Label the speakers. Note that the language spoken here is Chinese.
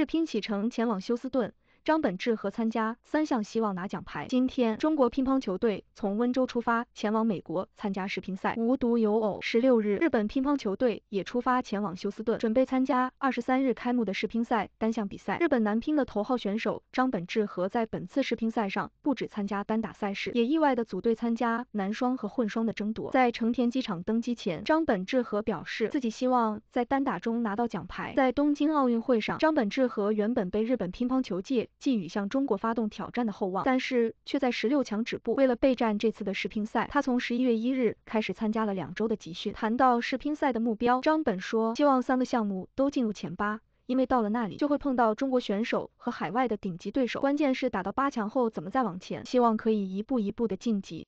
Speaker 1: 日拼启程前往休斯顿。张本智和参加三项，希望拿奖牌。今天，中国乒乓球队从温州出发，前往美国参加世乒赛。无独有偶，十六日，日本乒乓球队也出发前往休斯顿，准备参加二十三日开幕的世乒赛单项比赛。日本男乒的头号选手张本智和在本次世乒赛上，不止参加单打赛事，也意外的组队参加男双和混双的争夺。在成田机场登机前，张本智和表示自己希望在单打中拿到奖牌。在东京奥运会上，张本智和原本被日本乒乓球界。寄予向中国发动挑战的厚望，但是却在十六强止步。为了备战这次的世乒赛，他从十一月一日开始参加了两周的集训。谈到世乒赛的目标，张本说，希望三个项目都进入前八，因为到了那里就会碰到中国选手和海外的顶级对手。关键是打到八强后怎么再往前，希望可以一步一步的晋级。